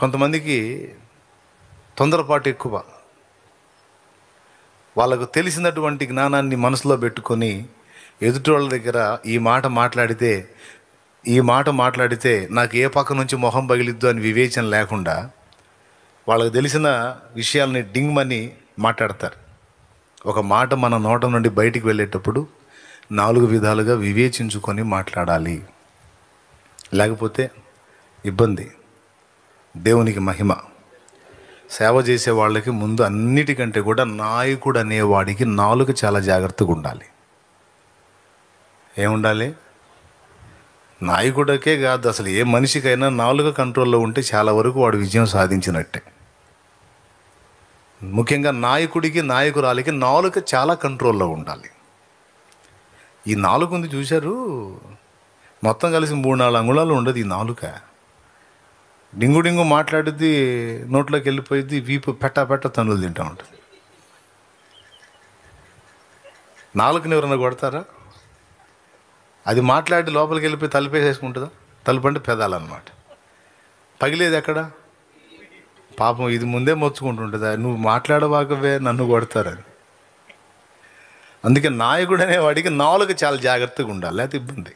కొంతమందికి తొందరపాటు ఎక్కువ వాళ్ళకు తెలిసినటువంటి జ్ఞానాన్ని మనసులో పెట్టుకొని ఎదుటి వాళ్ళ దగ్గర ఈ మాట మాట్లాడితే ఈ మాట మాట్లాడితే నాకు ఏ పక్క నుంచి మొహం పగిలిద్దు అని వివేచన లేకుండా వాళ్ళకు తెలిసిన విషయాలని డింగ్మని మాట్లాడతారు ఒక మాట మన నోట నుండి బయటికి వెళ్ళేటప్పుడు నాలుగు విధాలుగా వివేచించుకొని మాట్లాడాలి లేకపోతే ఇబ్బంది దేవునికి మహిమ సేవ చేసే వాళ్ళకి ముందు అన్నిటికంటే కూడా నాయకుడు అనేవాడికి నాలుగు చాలా జాగ్రత్తగా ఉండాలి ఏముండాలి నాయకుడికే కాదు అసలు ఏ మనిషికైనా నాలుగు కంట్రోల్లో ఉంటే చాలా వరకు వాడు విజయం సాధించినట్టే ముఖ్యంగా నాయకుడికి నాయకురాలికి నాలుక చాలా కంట్రోల్లో ఉండాలి ఈ నాలుగు ఉంది చూశారు మొత్తం కలిసి మూడు నాలుగు అంగుళాలు ఉండదు ఈ నాలుక డింగు డింగు మాట్లాడిద్ది నోట్లోకి వెళ్ళిపోయింది వీపు పెట్ట పెట్ట తనులు తింటూ ఉంటుంది నాలుగుని ఎవరన్నా కొడతారా అది మాట్లాడి లోపలికి వెళ్ళిపోయి తలిపేసేసుకుంటుందా తలుపు అంటే పెదాలన్నమాట పగిలేదు ఎక్కడ పాపం ఇది ముందే మొచ్చుకుంటుంటుందా నువ్వు మాట్లాడవాకవే నన్ను కొడతారని అందుకే నాయకుడు అనేవాడికి నాలుగు చాలా జాగ్రత్తగా ఉండాలి అది ఇబ్బంది